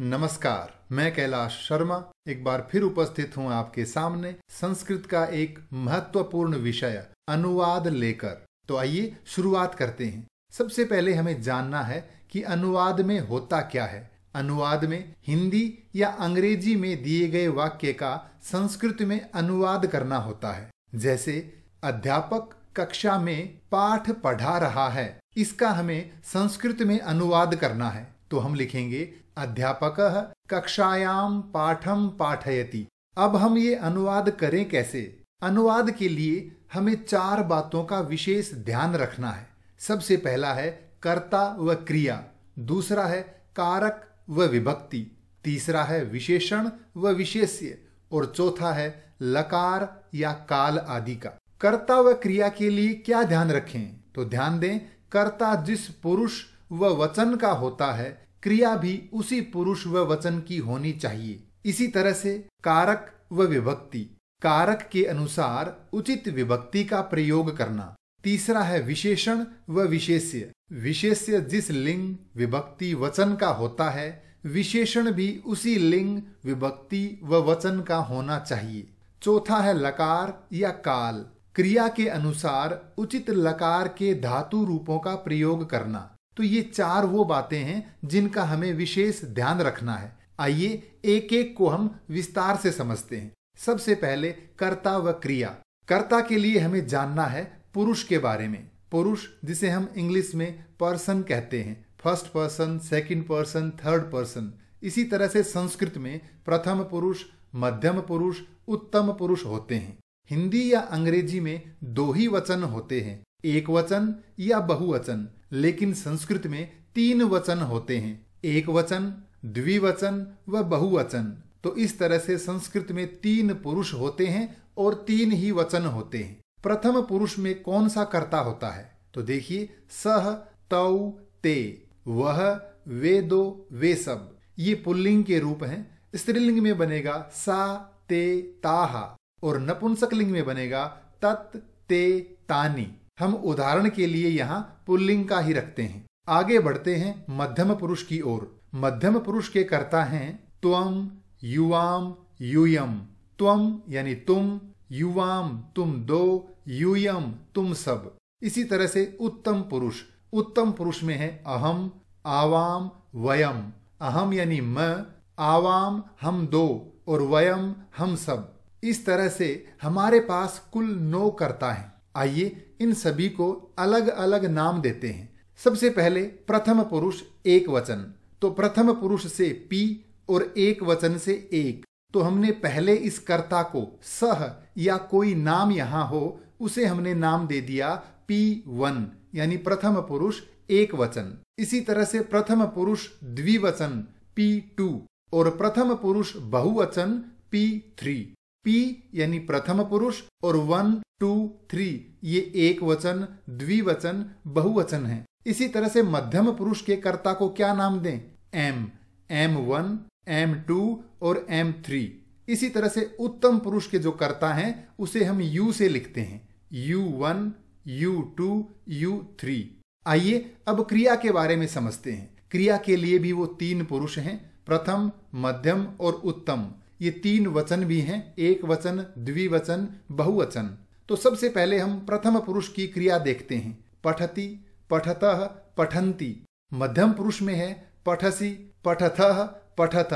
नमस्कार मैं कैलाश शर्मा एक बार फिर उपस्थित हूं आपके सामने संस्कृत का एक महत्वपूर्ण विषय अनुवाद लेकर तो आइए शुरुआत करते हैं सबसे पहले हमें जानना है कि अनुवाद में होता क्या है अनुवाद में हिंदी या अंग्रेजी में दिए गए वाक्य का संस्कृत में अनुवाद करना होता है जैसे अध्यापक कक्षा में पाठ पढ़ा रहा है इसका हमें संस्कृत में अनुवाद करना है तो हम लिखेंगे अध्यापक कक्षायाम पाठम पाठयति अब हम ये अनुवाद करें कैसे अनुवाद के लिए हमें चार बातों का विशेष ध्यान रखना है सबसे पहला है कर्ता व क्रिया दूसरा है कारक व विभक्ति तीसरा है विशेषण व विशेष्य और चौथा है लकार या काल आदि का कर्ता व क्रिया के लिए क्या ध्यान रखें तो ध्यान दें कर्ता जिस पुरुष व वचन का होता है क्रिया भी उसी पुरुष व वचन की होनी चाहिए इसी तरह से कारक व विभक्ति कारक के अनुसार उचित विभक्ति का प्रयोग करना तीसरा है विशेषण व विशेष्य विशेष्य जिस लिंग विभक्ति वचन का होता है विशेषण भी उसी लिंग विभक्ति व वचन का होना चाहिए चौथा है लकार या काल क्रिया के अनुसार उचित लकार के धातु रूपों का प्रयोग करना तो ये चार वो बातें हैं जिनका हमें विशेष ध्यान रखना है आइए एक एक को हम विस्तार से समझते हैं सबसे पहले कर्ता व क्रिया कर्ता के लिए हमें जानना है पुरुष के बारे में पुरुष जिसे हम इंग्लिश में पर्सन कहते हैं first person second person third person इसी तरह से संस्कृत में प्रथम पुरुष मध्यम पुरुष उत्तम पुरुष होते हैं हिंदी या अंग्रेजी में दो ही वचन होते हैं एक वचन या बहुवचन लेकिन संस्कृत में तीन वचन होते हैं एक वचन द्विवचन व बहुवचन तो इस तरह से संस्कृत में तीन पुरुष होते हैं और तीन ही वचन होते हैं प्रथम पुरुष में कौन सा कर्ता होता है तो देखिए सह तौ ते वह वे दो वे सब ये पुल्लिंग के रूप हैं स्त्रीलिंग में बनेगा सा ते ताहा और नपुंसक लिंग में बनेगा तत् ते तानी हम उदाहरण के लिए यहाँ पुल्लिंग का ही रखते हैं आगे बढ़ते हैं मध्यम पुरुष की ओर मध्यम पुरुष के कर्ता हैं त्वम युवाम यूयम त्वम यानी तुम युवाम तुम दो यूयम तुम सब इसी तरह से उत्तम पुरुष उत्तम पुरुष में है अहम आवाम वयम अहम यानी म आवाम हम दो और वयम हम सब इस तरह से हमारे पास कुल नौ कर्ता है आइए इन सभी को अलग अलग नाम देते हैं सबसे पहले प्रथम पुरुष एक वचन तो प्रथम पुरुष से पी और एक वचन से एक तो हमने पहले इस कर्ता को सह या कोई नाम यहां हो उसे हमने नाम दे दिया पी वन यानी प्रथम पुरुष एक वचन इसी तरह से प्रथम पुरुष द्विवचन पी टू और प्रथम पुरुष बहुवचन पी थ्री पी यानी प्रथम पुरुष और वन टू थ्री ये एक वचन द्विवचन बहुवचन है इसी तरह से मध्यम पुरुष के कर्ता को क्या नाम दें M M one M two और एम थ्री इसी तरह से उत्तम पुरुष के जो कर्ता हैं उसे हम यू से लिखते हैं U one U two U three आइए अब क्रिया के बारे में समझते हैं क्रिया के लिए भी वो तीन पुरुष हैं प्रथम मध्यम और उत्तम ये तीन वचन भी हैं एक वचन द्विवचन बहुवचन तो सबसे पहले हम प्रथम पुरुष की क्रिया देखते हैं पठती पठत पठंती मध्यम पुरुष में है पठसी पठथ पठत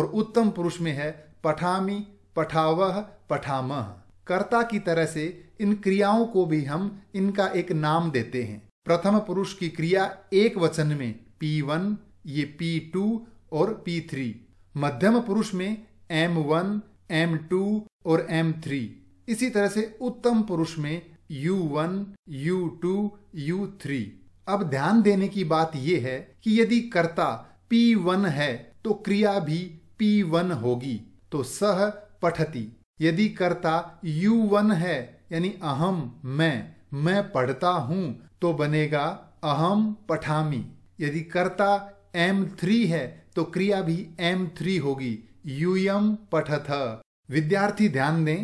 और उत्तम पुरुष में है पठामी पठाव पठाम कर्ता की तरह से इन क्रियाओं को भी हम इनका एक नाम देते हैं प्रथम पुरुष की क्रिया एक वचन में P1 ये P2 और P3 मध्यम पुरुष में एम वन एम टू और एम थ्री इसी तरह से उत्तम पुरुष में U one U two U three अब ध्यान देने की बात यह है कि यदि कर्ता पी वन है तो क्रिया भी पी वन होगी तो सह पठती यदि कर्ता यू वन है यानी अहम मैं मैं पढ़ता हूं तो बनेगा अहम पठामी यदि कर्ता एम थ्री है तो क्रिया भी एम थ्री होगी यूयम पठथ विद्यार्थी ध्यान दें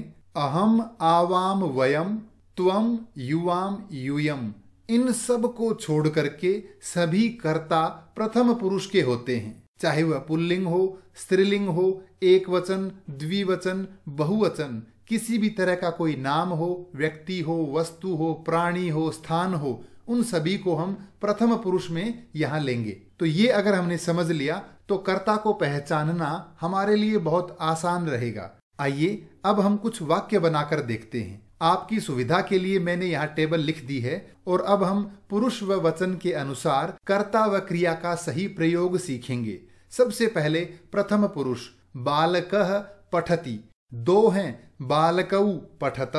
अहम आवाम वयम त्वम युवाम यूयम इन सब को छोड़ करके सभी कर्ता प्रथम पुरुष के होते हैं चाहे वह पुल्लिंग हो स्त्रीलिंग हो एक वचन द्विवचन बहुवचन किसी भी तरह का कोई नाम हो व्यक्ति हो वस्तु हो प्राणी हो स्थान हो उन सभी को हम प्रथम पुरुष में यहां लेंगे तो ये अगर हमने समझ लिया तो कर्ता को पहचानना हमारे लिए बहुत आसान रहेगा आइए अब हम कुछ वाक्य बनाकर देखते हैं आपकी सुविधा के लिए मैंने यहाँ टेबल लिख दी है और अब हम पुरुष व वचन के अनुसार कर्ता व क्रिया का सही प्रयोग सीखेंगे सबसे पहले प्रथम पुरुष बालक पठती दो हैं बालकऊ पठत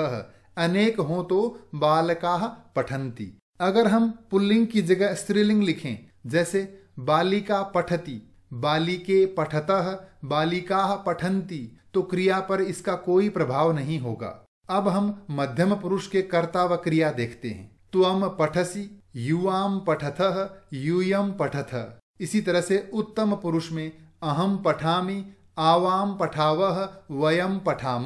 अनेक हो तो बालका पठंती अगर हम पुल्लिंग की जगह स्त्रीलिंग लिखें जैसे बालिका पठती बालिके पठत बालिका पठंती तो क्रिया पर इसका कोई प्रभाव नहीं होगा अब हम मध्यम पुरुष के कर्ता व क्रिया देखते हैं त्वम पठसी युवाम पठथ यूयम पठत इसी तरह से उत्तम पुरुष में अहम पठामी आवाम पठाव वयम पठाम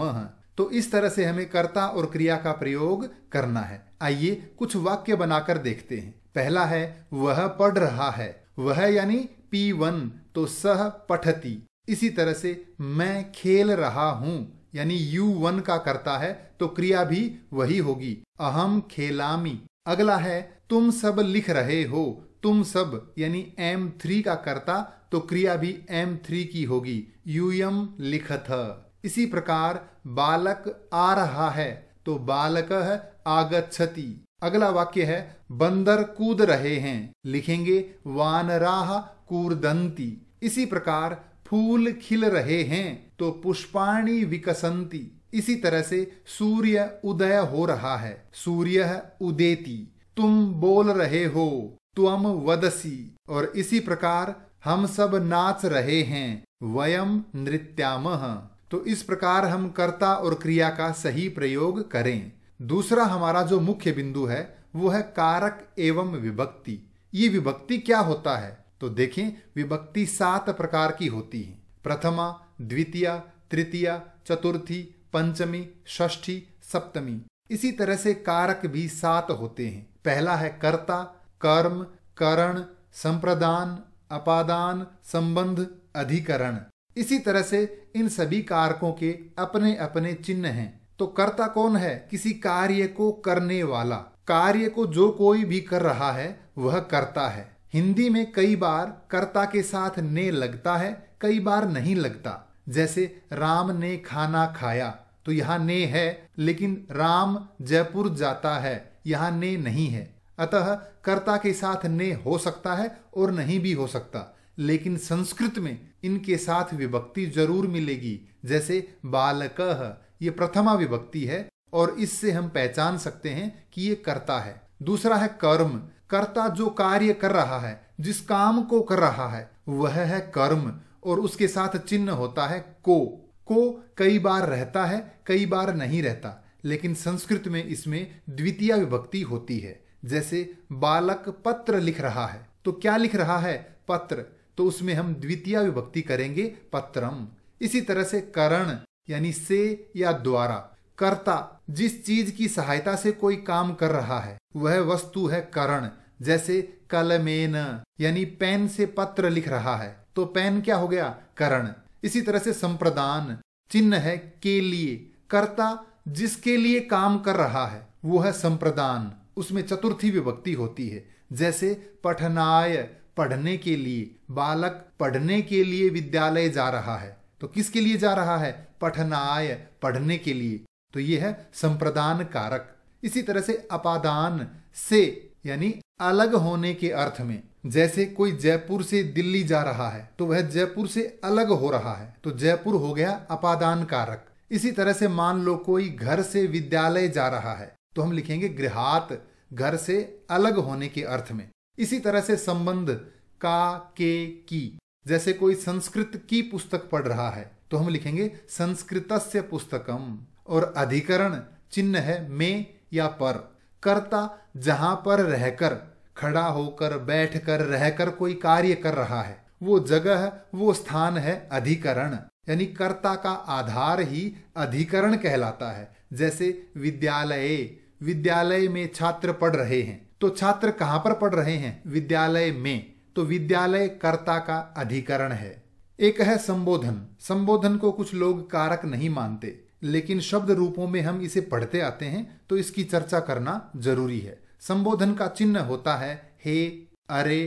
तो इस तरह से हमें कर्ता और क्रिया का प्रयोग करना है आइए कुछ वाक्य बनाकर देखते हैं पहला है वह पढ़ रहा है वह यानी पी वन तो सह पठती इसी तरह से मैं खेल रहा हूं यानी यू वन का करता है तो क्रिया भी वही होगी अहम खेलामी अगला है तुम सब लिख रहे हो तुम सब यानी एम थ्री का करता तो क्रिया भी एम थ्री की होगी यूयम लिखत इसी प्रकार बालक आ रहा है तो बालक आगछती अगला वाक्य है बंदर कूद रहे हैं लिखेंगे वानराह कूर्दंती इसी प्रकार फूल खिल रहे हैं तो पुष्पाणी विकसंती इसी तरह से सूर्य उदय हो रहा है सूर्य उदेती तुम बोल रहे हो तुम वदसी और इसी प्रकार हम सब नाच रहे हैं वयम नृत्याम तो इस प्रकार हम कर्ता और क्रिया का सही प्रयोग करें दूसरा हमारा जो मुख्य बिंदु है वो है कारक एवं विभक्ति ये विभक्ति क्या होता है तो देखें विभक्ति सात प्रकार की होती है प्रथमा द्वितीय तृतीय चतुर्थी पंचमी षष्ठी सप्तमी इसी तरह से कारक भी सात होते हैं पहला है कर्ता कर्म करण संप्रदान अपादान संबंध अधिकरण इसी तरह से इन सभी कारकों के अपने अपने चिन्ह हैं तो कर्ता कौन है किसी कार्य को करने वाला कार्य को जो कोई भी कर रहा है वह करता है हिंदी में कई बार कर्ता के साथ ने लगता है कई बार नहीं लगता जैसे राम ने खाना खाया तो यहाँ ने है लेकिन राम जयपुर जाता है यहाँ ने नहीं है अतः कर्ता के साथ ने हो सकता है और नहीं भी हो सकता लेकिन संस्कृत में इनके साथ विभक्ति जरूर मिलेगी जैसे बालक ये प्रथमा विभक्ति है और इससे हम पहचान सकते हैं कि ये कर्ता है दूसरा है कर्म कर्ता जो कार्य कर रहा है जिस काम को कर रहा है वह है कर्म और उसके साथ चिन्ह होता है को को कई बार रहता है कई बार नहीं रहता लेकिन संस्कृत में इसमें द्वितीय विभक्ति होती है जैसे बालक पत्र लिख रहा है तो क्या लिख रहा है पत्र तो उसमें हम द्वितीय विभक्ति करेंगे पत्रम इसी तरह से करण यानी से या द्वारा कर्ता जिस चीज की सहायता से कोई काम कर रहा है वह वस्तु है करण जैसे कलमेन यानी पेन से पत्र लिख रहा है तो पेन क्या हो गया करण इसी तरह से संप्रदान चिन्ह है के लिए कर्ता जिसके लिए काम कर रहा है वो है संप्रदान उसमें चतुर्थी विभक्ति होती है जैसे पठनाय पढ़ने के लिए बालक पढ़ने के लिए विद्यालय जा रहा है तो किसके लिए जा रहा है पठनाय पढ़ने के लिए तो ये है संप्रदान कारक इसी तरह से अपादान से यानी अलग होने के अर्थ में जैसे कोई जयपुर से दिल्ली जा रहा है तो वह जयपुर से अलग हो रहा है तो जयपुर हो गया अपादान कारक इसी तरह से मान लो कोई घर से विद्यालय जा रहा है तो हम लिखेंगे गृहात घर से अलग होने के अर्थ में इसी तरह से संबंध का के की जैसे कोई संस्कृत की पुस्तक पढ़ रहा है तो हम लिखेंगे से पुस्तकम और अधिकरण चिन्ह है में या पर कर्ता जहां पर रहकर खड़ा होकर बैठकर रहकर कोई कार्य कर रहा है वो जगह वो स्थान है अधिकरण यानी कर्ता का आधार ही अधिकरण कहलाता है जैसे विद्यालय विद्यालय में छात्र पढ़ रहे हैं तो छात्र कहाँ पर पढ़ रहे हैं विद्यालय में तो विद्यालय कर्ता का अधिकरण है एक है संबोधन संबोधन को कुछ लोग कारक नहीं मानते लेकिन शब्द रूपों में हम इसे पढ़ते आते हैं तो इसकी चर्चा करना जरूरी है संबोधन का चिन्ह होता है हे अरे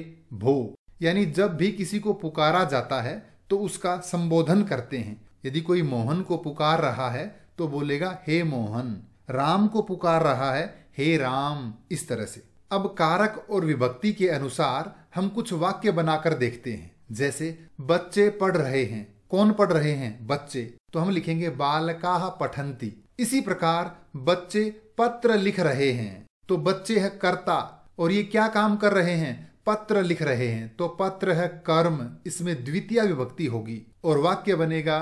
भो यानी जब भी किसी को पुकारा जाता है तो उसका संबोधन करते हैं यदि कोई मोहन को पुकार रहा है तो बोलेगा हे मोहन राम को पुकार रहा है हे राम इस तरह से अब कारक और विभक्ति के अनुसार हम कुछ वाक्य बनाकर देखते हैं जैसे बच्चे पढ़ रहे हैं कौन पढ़ रहे हैं बच्चे तो हम लिखेंगे बालका पठंती इसी प्रकार बच्चे पत्र लिख रहे हैं तो बच्चे है कर्ता और ये क्या काम कर रहे हैं पत्र लिख रहे हैं तो पत्र है कर्म इसमें द्वितीय विभक्ति होगी और वाक्य बनेगा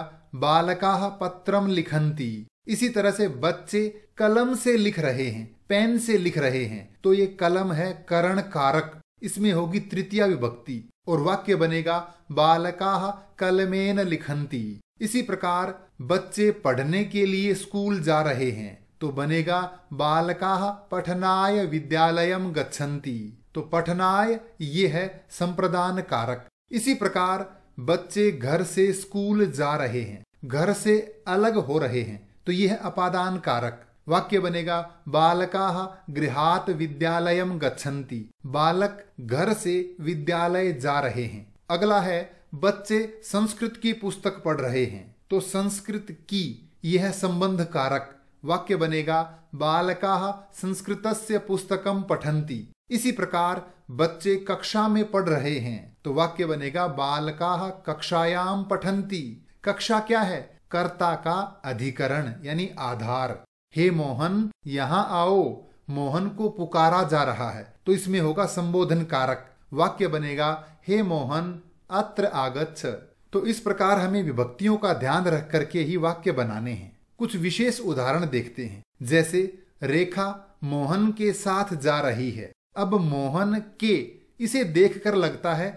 बालका पत्रम लिखंती इसी तरह से बच्चे कलम से लिख रहे हैं पेन से लिख रहे हैं तो ये कलम है करण कारक इसमें होगी तृतीय विभक्ति और वाक्य बनेगा बालका कलमेन लिखंती इसी प्रकार बच्चे पढ़ने के लिए स्कूल जा रहे हैं तो बनेगा बालका पठनाय विद्यालय गच्छन्ती तो पठनाय ये है संप्रदान कारक इसी प्रकार बच्चे घर से स्कूल जा रहे हैं घर से अलग हो रहे हैं तो यह है अपादान कारक वाक्य बनेगा बालका गृहात विद्यालय गच्छन्ति बालक घर से विद्यालय जा रहे हैं अगला है बच्चे संस्कृत की पुस्तक पढ़ रहे हैं तो संस्कृत की यह संबंध कारक वाक्य बनेगा बालका संस्कृत से पुस्तकम पठन्ति इसी प्रकार बच्चे कक्षा में पढ़ रहे हैं तो वाक्य बनेगा बालका कक्षायाम पठन्ति कक्षा क्या है कर्ता का अधिकरण यानी आधार हे मोहन यहाँ आओ मोहन को पुकारा जा रहा है तो इसमें होगा संबोधन कारक वाक्य बनेगा हे मोहन अत्र आगच्छ तो इस प्रकार हमें विभक्तियों का ध्यान रख करके ही वाक्य बनाने हैं कुछ विशेष उदाहरण देखते हैं जैसे रेखा मोहन के साथ जा रही है अब मोहन के इसे देखकर लगता है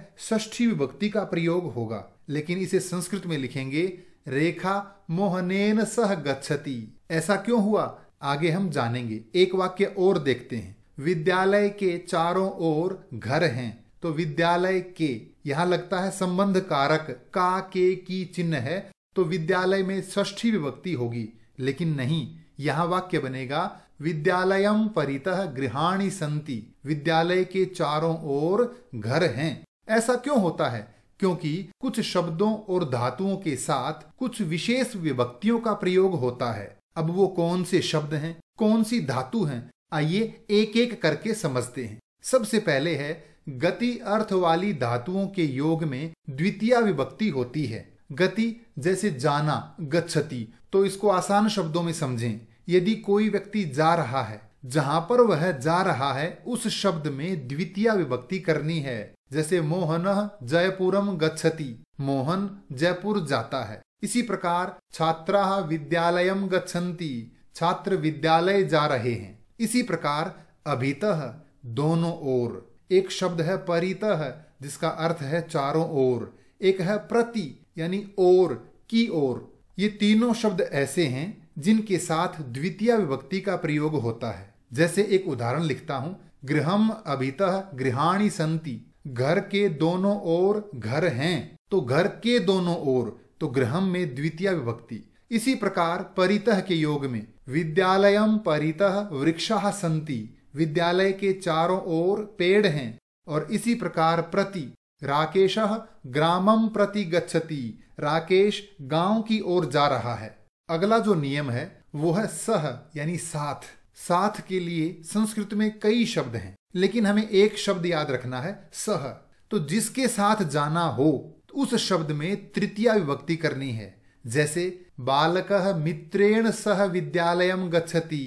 ष्ठी विभक्ति का प्रयोग होगा लेकिन इसे संस्कृत में लिखेंगे रेखा मोहनेन सह गच्छति ऐसा क्यों हुआ आगे हम जानेंगे एक वाक्य और देखते हैं विद्यालय के चारों ओर घर हैं तो विद्यालय के यहाँ लगता है संबंध कारक का के की चिन्ह है तो विद्यालय में ष्ठी विभक्ति होगी लेकिन नहीं यहाँ वाक्य बनेगा विद्यालयम परितः गृहाणी संति विद्यालय के चारों ओर घर हैं ऐसा क्यों होता है क्योंकि कुछ शब्दों और धातुओं के साथ कुछ विशेष विभक्तियों का प्रयोग होता है अब वो कौन से शब्द हैं कौन सी धातु हैं आइए एक एक करके समझते हैं सबसे पहले है गति अर्थ वाली धातुओं के योग में द्वितीय विभक्ति होती है गति जैसे जाना गच्छति तो इसको आसान शब्दों में समझें यदि कोई व्यक्ति जा रहा है जहां पर वह जा रहा है उस शब्द में द्वितीय विभक्ति करनी है जैसे मोहन जयपुरम गच्छति मोहन जयपुर जाता है इसी प्रकार छात्रा विद्यालयम गच्छन्ति छात्र विद्यालय जा रहे हैं इसी प्रकार अभित दोनों ओर एक शब्द है परित जिसका अर्थ है चारों ओर एक है प्रति यानी ओर की ओर ये तीनों शब्द ऐसे हैं जिनके साथ द्वितीय विभक्ति का प्रयोग होता है जैसे एक उदाहरण लिखता हूं गृहम अभित गृहाणी संति घर के दोनों ओर घर हैं तो घर के दोनों ओर तो ग्रहम में द्वितीय विभक्ति इसी प्रकार परितह के योग में विद्यालयम परितह वृक्ष संति विद्यालय के चारों ओर पेड़ हैं और इसी प्रकार प्रति राकेश ग्रामम प्रति गच्छति राकेश गांव की ओर जा रहा है अगला जो नियम है वो है सह यानी साथ साथ के लिए संस्कृत में कई शब्द हैं लेकिन हमें एक शब्द याद रखना है सह तो जिसके साथ जाना हो तो उस शब्द में तृतीय विभक्ति करनी है जैसे बालक मित्रेण सह विद्यालय गच्छति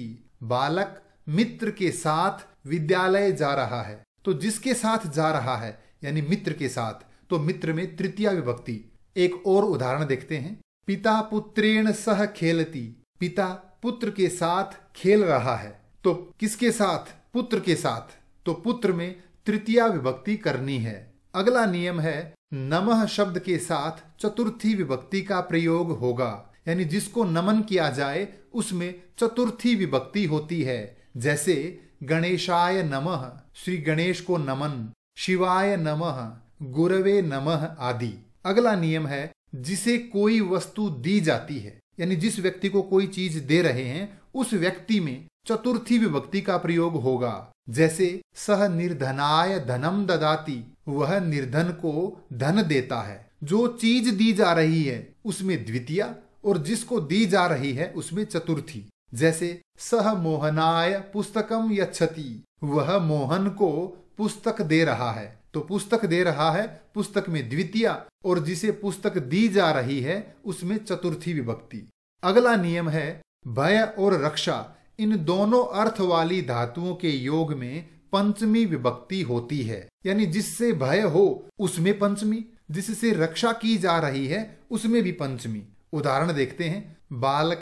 बालक मित्र के साथ विद्यालय जा रहा है तो जिसके साथ जा रहा है यानी मित्र के साथ तो मित्र में तृतीय विभक्ति एक और उदाहरण देखते हैं पिता पुत्रेण सह खेलती पिता पुत्र के साथ खेल रहा है तो किसके साथ पुत्र के साथ तो पुत्र में तृतीया विभक्ति करनी है अगला नियम है नमः शब्द के साथ चतुर्थी विभक्ति का प्रयोग होगा यानी जिसको नमन किया जाए उसमें चतुर्थी विभक्ति होती है जैसे गणेशाय नमः श्री गणेश को नमन शिवाय नमः गुरवे नमः आदि अगला नियम है जिसे कोई वस्तु दी जाती है यानी जिस व्यक्ति को कोई चीज दे रहे हैं उस व्यक्ति में चतुर्थी विभक्ति का प्रयोग होगा जैसे सह निर्धनाय धनम ददाती वह निर्धन को धन देता है जो चीज दी जा रही है उसमें द्वितीय और जिसको दी जा रही है उसमें चतुर्थी जैसे सह मोहनाय पुस्तकम यक्षति वह मोहन को पुस्तक दे रहा है तो पुस्तक दे रहा है पुस्तक में द्वितीय और जिसे पुस्तक दी जा रही है उसमें चतुर्थी विभक्ति अगला नियम है भय और रक्षा इन दोनों अर्थ वाली धातुओं के योग में पंचमी विभक्ति होती है यानी जिससे भय हो उसमें पंचमी जिससे रक्षा की जा रही है उसमें भी पंचमी उदाहरण देखते हैं बालक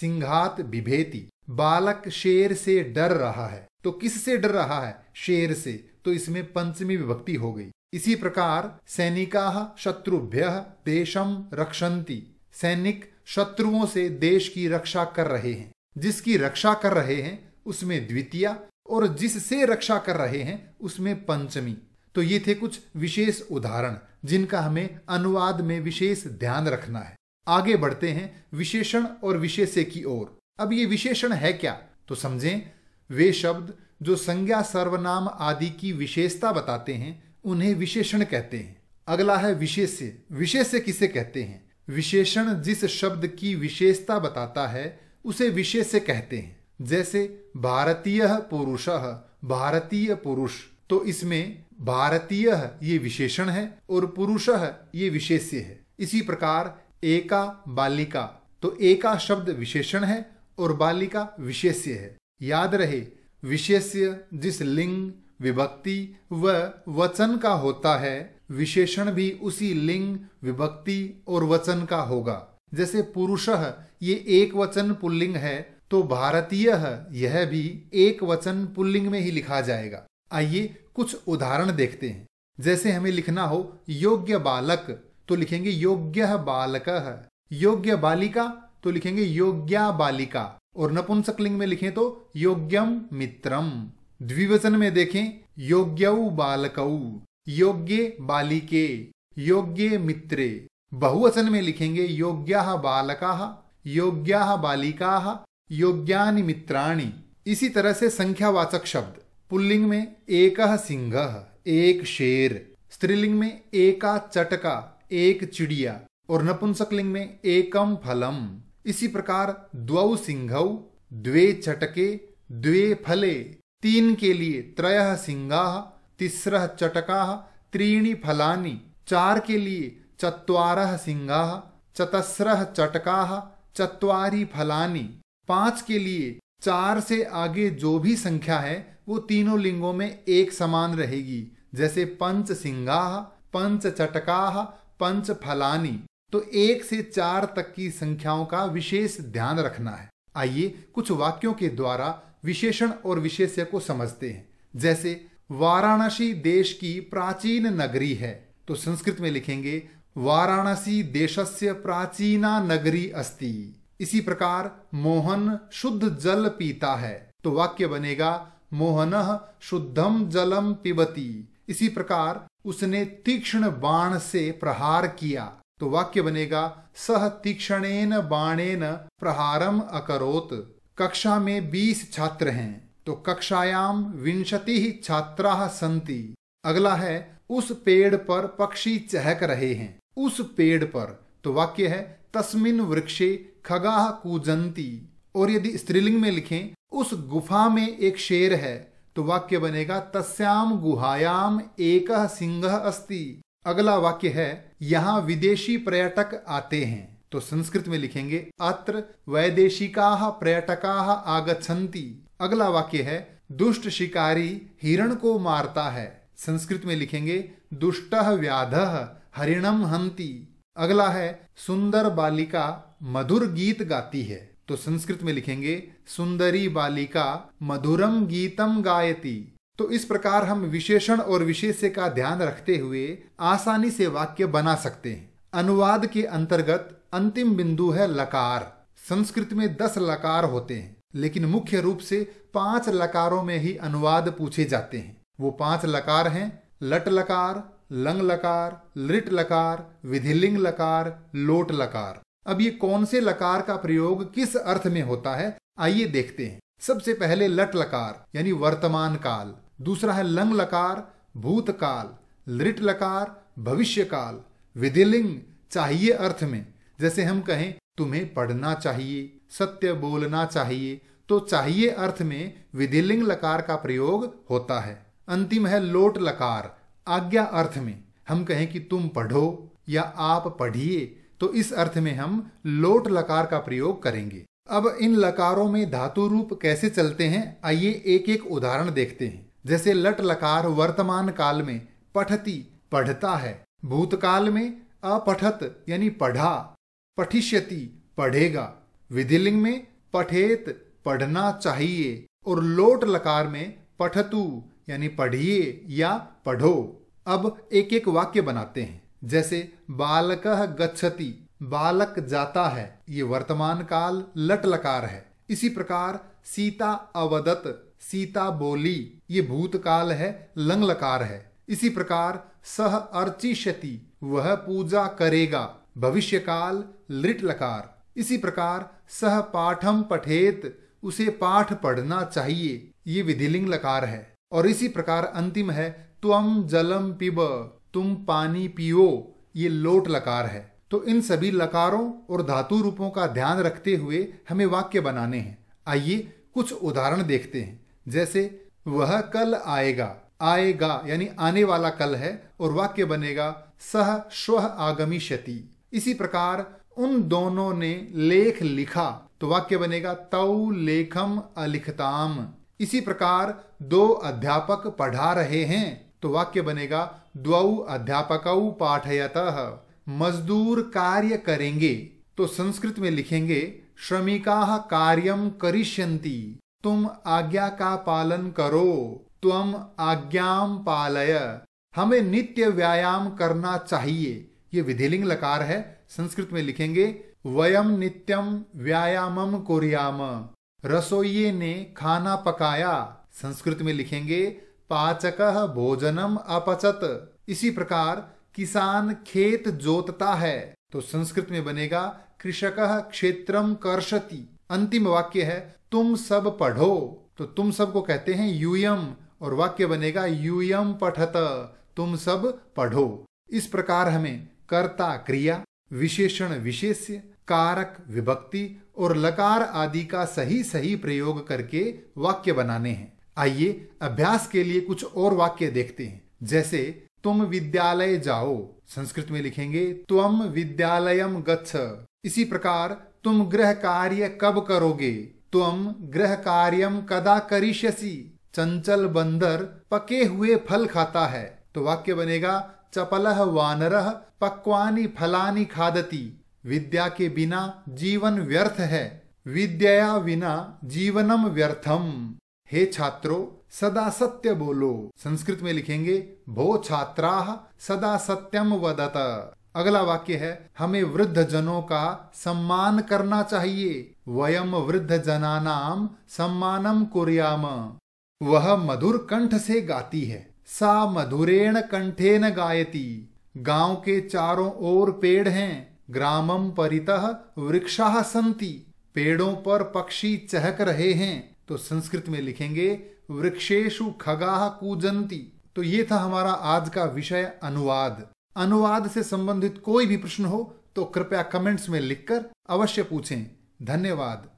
सिंघात विभेति बालक शेर से डर रहा है तो किस से डर रहा है शेर से तो इसमें पंचमी विभक्ति हो गई इसी प्रकार सैनिका शत्रुभ्य देशम रक्षंती सैनिक शत्रुओं से देश की रक्षा कर रहे हैं जिसकी रक्षा कर रहे हैं उसमें द्वितीय और जिससे रक्षा कर रहे हैं उसमें पंचमी तो ये थे कुछ विशेष उदाहरण जिनका हमें अनुवाद में विशेष ध्यान रखना है आगे बढ़ते हैं विशेषण और विशेष्य की ओर अब ये विशेषण है क्या तो समझें वे शब्द जो संज्ञा सर्वनाम आदि की विशेषता बताते हैं उन्हें विशेषण कहते हैं अगला है विशेष्य विशेष्य किसे कहते हैं विशेषण जिस शब्द की विशेषता बताता है उसे विशेष कहते हैं जैसे भारतीय पुरुष भारतीय पुरुष तो इसमें भारतीय ये विशेषण है और पुरुष ये विशेष्य है इसी प्रकार एका बालिका तो एका शब्द विशेषण है और बालिका विशेष्य है याद रहे विशेष्य जिस लिंग विभक्ति व वचन का होता है विशेषण भी उसी लिंग विभक्ति और वचन का होगा जैसे पुरुष ये एक वचन पुल्लिंग है तो भारतीय यह भी एक वचन पुल्लिंग में ही लिखा जाएगा आइए कुछ उदाहरण देखते हैं जैसे हमें लिखना हो योग्य बालक तो लिखेंगे योग्य बालक योग्य बालिका तो लिखेंगे योग्या बालिका और नपुंसक लिंग में लिखें तो योग्यम मित्रम द्विवचन में देखें योग्यऊ बालकऊ योग्य बालिके योग्य मित्रे बहुवचन में लिखेंगे योग्या बालका योग्या बालिका योग्यानि मित्राणि इसी तरह से संख्यावाचक शब्द पुल्लिंग में एक सिंह एक शेर स्त्रीलिंग में एका चटका एक चिड़िया और नपुंसक लिंग में एकम फलम इसी प्रकार द्वौ सिंह द्वे चटके द्वे फले तीन के लिए त्रय सिंह तीसरा चटका त्रीणी फलानी चार के लिए चत्वारह सिंगा चतस्रह चटका चतरी फलानी पांच के लिए चार से आगे जो भी संख्या है वो तीनों लिंगों में एक समान रहेगी जैसे पंच सिंगा पंच चटका पंच फलानी तो एक से चार तक की संख्याओं का विशेष ध्यान रखना है आइए कुछ वाक्यों के द्वारा विशेषण और विशेष्य को समझते हैं जैसे वाराणसी देश की प्राचीन नगरी है तो संस्कृत में लिखेंगे वाराणसी देशस्य प्राचीना नगरी अस्ति इसी प्रकार मोहन शुद्ध जल पीता है तो वाक्य बनेगा मोहन शुद्धम जलम पिबती इसी प्रकार उसने तीक्ष्ण बाण से प्रहार किया तो वाक्य बनेगा सह तीक्ष्णेन बाणेन प्रहारम अकरोत कक्षा में बीस छात्र हैं तो कक्षायाम विंशति ही छात्रा संति अगला है उस पेड़ पर पक्षी चहक रहे हैं उस पेड़ पर तो वाक्य है तस्मिन वृक्षे खगा कूजंती और यदि स्त्रीलिंग में लिखें उस गुफा में एक शेर है तो वाक्य बनेगा तस्याम गुहायाम एक सिंह अस्ति अगला वाक्य है यहाँ विदेशी पर्यटक आते हैं तो संस्कृत में लिखेंगे अत्र वैदेशिका पर्यटका आगछंती अगला वाक्य है दुष्ट शिकारी हिरण को मारता है संस्कृत में लिखेंगे दुष्ट व्याध हरिणम हंती अगला है सुंदर बालिका मधुर गीत गाती है तो संस्कृत में लिखेंगे सुंदरी बालिका मधुरम गीतम गायती तो इस प्रकार हम विशेषण और विशेष्य का ध्यान रखते हुए आसानी से वाक्य बना सकते हैं अनुवाद के अंतर्गत अंतिम बिंदु है लकार संस्कृत में दस लकार होते हैं लेकिन मुख्य रूप से पांच लकारों में ही अनुवाद पूछे जाते हैं वो पांच लकार हैं लट लकार लंग लकार लिट लकार विधिलिंग लकार लोट लकार अब ये कौन से लकार का प्रयोग किस अर्थ में होता है आइए देखते हैं सबसे पहले लट लकार यानी वर्तमान काल दूसरा है लंग लकार भूतकाल लिट लकार भविष्यकाल विधिलिंग चाहिए अर्थ में जैसे हम कहें तुम्हें पढ़ना चाहिए सत्य बोलना चाहिए तो चाहिए अर्थ में विधिलिंग लकार का प्रयोग होता है अंतिम है लोट लकार आज्ञा अर्थ में हम कहें कि तुम पढ़ो या आप पढ़िए तो इस अर्थ में हम लोट लकार का प्रयोग करेंगे अब इन लकारों में धातु रूप कैसे चलते हैं आइए एक एक उदाहरण देखते हैं जैसे लट लकार वर्तमान काल में पठती पढ़ता है भूतकाल में अपठत यानी पढ़ा पठिष्यति पढ़ेगा विधिलिंग में पठेत पढ़ना चाहिए और लोट लकार में पठतु यानी पढ़िए या पढ़ो अब एक एक वाक्य बनाते हैं जैसे बालक गच्छति बालक जाता है ये वर्तमान काल लट लकार है इसी प्रकार सीता अवदत सीता बोली ये भूतकाल है लंग लकार है इसी प्रकार सह अर्चिष्यति वह पूजा करेगा भविष्य काल लिट लकार इसी प्रकार सह पाठम पठेत उसे पाठ पढ़ना चाहिए ये विधिलिंग लकार है और इसी प्रकार अंतिम है तुम जलम पिब तुम पानी पियो ये लोट लकार है तो इन सभी लकारों और धातु रूपों का ध्यान रखते हुए हमें वाक्य बनाने हैं आइए कुछ उदाहरण देखते हैं जैसे वह कल आएगा आएगा यानी आने वाला कल है और वाक्य बनेगा सह श्व आगमी क्षति इसी प्रकार उन दोनों ने लेख लिखा तो वाक्य बनेगा तौ लेखम अलिखताम इसी प्रकार दो अध्यापक पढ़ा रहे हैं तो वाक्य बनेगा द्वौ अध्यापक पाठयत मजदूर कार्य करेंगे तो संस्कृत में लिखेंगे श्रमिका कार्यम करिष्यंती तुम आज्ञा का पालन करो तुम आज्ञाम पालय हमें नित्य व्यायाम करना चाहिए ये विधिलिंग लकार है संस्कृत में लिखेंगे वयम नित्यम व्यायामम कोरियाम रसोइये ने खाना पकाया संस्कृत में लिखेंगे पाचक भोजनम अपचत इसी प्रकार किसान खेत जोतता है तो संस्कृत में बनेगा कृषक क्षेत्रम कर्षति अंतिम वाक्य है तुम सब पढ़ो तो तुम सब को कहते हैं यूयम और वाक्य बनेगा यूयम पठत तुम सब पढ़ो इस प्रकार हमें कर्ता क्रिया विशेषण विशेष्य कारक विभक्ति और लकार आदि का सही सही प्रयोग करके वाक्य बनाने हैं आइए अभ्यास के लिए कुछ और वाक्य देखते हैं जैसे तुम विद्यालय जाओ संस्कृत में लिखेंगे तुम विद्यालयम गच्छ इसी प्रकार तुम गृह कार्य कब करोगे तुम गृह कार्यम कदा करीश्यसी चंचल बंदर पके हुए फल खाता है तो वाक्य बनेगा चपल वानर पक्वा फलानी खादती विद्या के बिना जीवन व्यर्थ है विद्या बिना जीवनम व्यर्थम हे छात्रो सदा सत्य बोलो संस्कृत में लिखेंगे भो छात्रा सदा सत्यम वदत अगला वाक्य है हमें वृद्ध जनों का सम्मान करना चाहिए वयम वृद्ध जनानाम सम्मानम कुरियाम वह मधुर कंठ से गाती है सा मधुरेण कंठेन गायती गांव के चारों ओर पेड़ हैं ग्रामम परितः वृक्षा संति पेड़ों पर पक्षी चहक रहे हैं तो संस्कृत में लिखेंगे वृक्षेशु खगाह कूजंती तो ये था हमारा आज का विषय अनुवाद अनुवाद से संबंधित कोई भी प्रश्न हो तो कृपया कमेंट्स में लिखकर अवश्य पूछें धन्यवाद